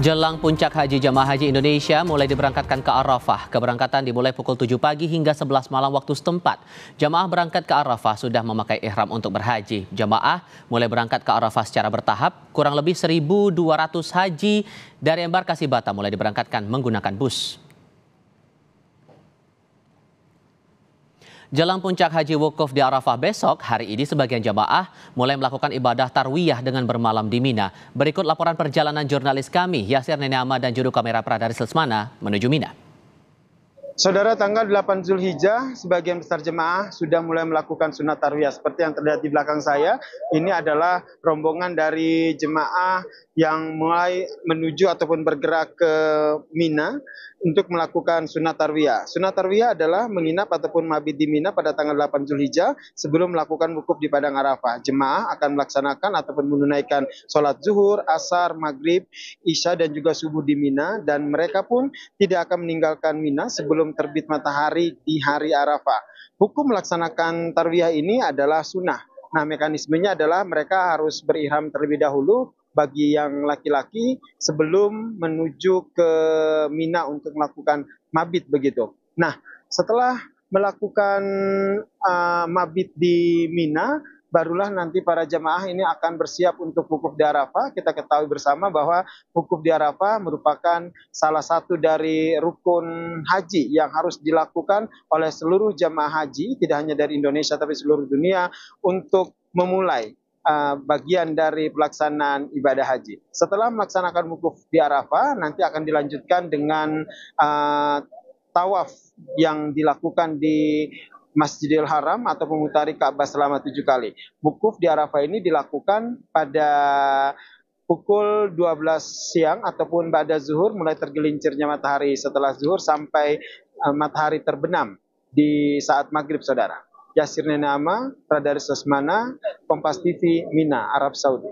Jelang puncak haji jamaah haji Indonesia mulai diberangkatkan ke Arafah. Keberangkatan dimulai pukul 7 pagi hingga 11 malam waktu setempat. Jamaah berangkat ke Arafah sudah memakai ihram untuk berhaji. Jamaah mulai berangkat ke Arafah secara bertahap. Kurang lebih 1.200 haji dari embarkasi Batam mulai diberangkatkan menggunakan bus. Jelang puncak haji wukuf di Arafah besok, hari ini sebagian jamaah mulai melakukan ibadah tarwiyah dengan bermalam di Mina. Berikut laporan perjalanan jurnalis kami, Yasir Nenama dan juru kamera Pradaris Lesmana menuju Mina. Saudara tanggal 8 Zulhijjah, sebagian besar jemaah sudah mulai melakukan sunat tarwiyah. Seperti yang terlihat di belakang saya, ini adalah rombongan dari jemaah yang mulai menuju ataupun bergerak ke Mina untuk melakukan sunat tarwiyah. Sunat tarwiyah adalah menginap ataupun mabit di Mina pada tanggal 8 Zulhijjah sebelum melakukan wukuf di Padang Arafah. Jemaah akan melaksanakan ataupun menunaikan sholat zuhur, asar, maghrib, isya dan juga subuh di Mina dan mereka pun tidak akan meninggalkan Mina sebelum terbit matahari di hari Arafah. Hukum melaksanakan tarwiyah ini adalah sunnah. Nah, mekanismenya adalah mereka harus berihram terlebih dahulu bagi yang laki-laki sebelum menuju ke Mina untuk melakukan mabit begitu. Nah, setelah melakukan uh, mabit di Mina, barulah nanti para jemaah ini akan bersiap untuk wukuf di Arafah. Kita ketahui bersama bahwa wukuf di Arafah merupakan salah satu dari rukun haji yang harus dilakukan oleh seluruh jemaah haji, tidak hanya dari Indonesia tapi seluruh dunia untuk memulai uh, bagian dari pelaksanaan ibadah haji. Setelah melaksanakan wukuf di Arafah, nanti akan dilanjutkan dengan uh, tawaf yang dilakukan di Masjidil Haram atau memutari Ka'bah selama tujuh kali. Bukuf di Arafah ini dilakukan pada pukul 12 siang ataupun pada zuhur mulai tergelincirnya matahari setelah zuhur sampai eh, matahari terbenam di saat maghrib saudara. Yasir Nenama, Radar Sosmana, Kompas TV, Mina, Arab Saudi.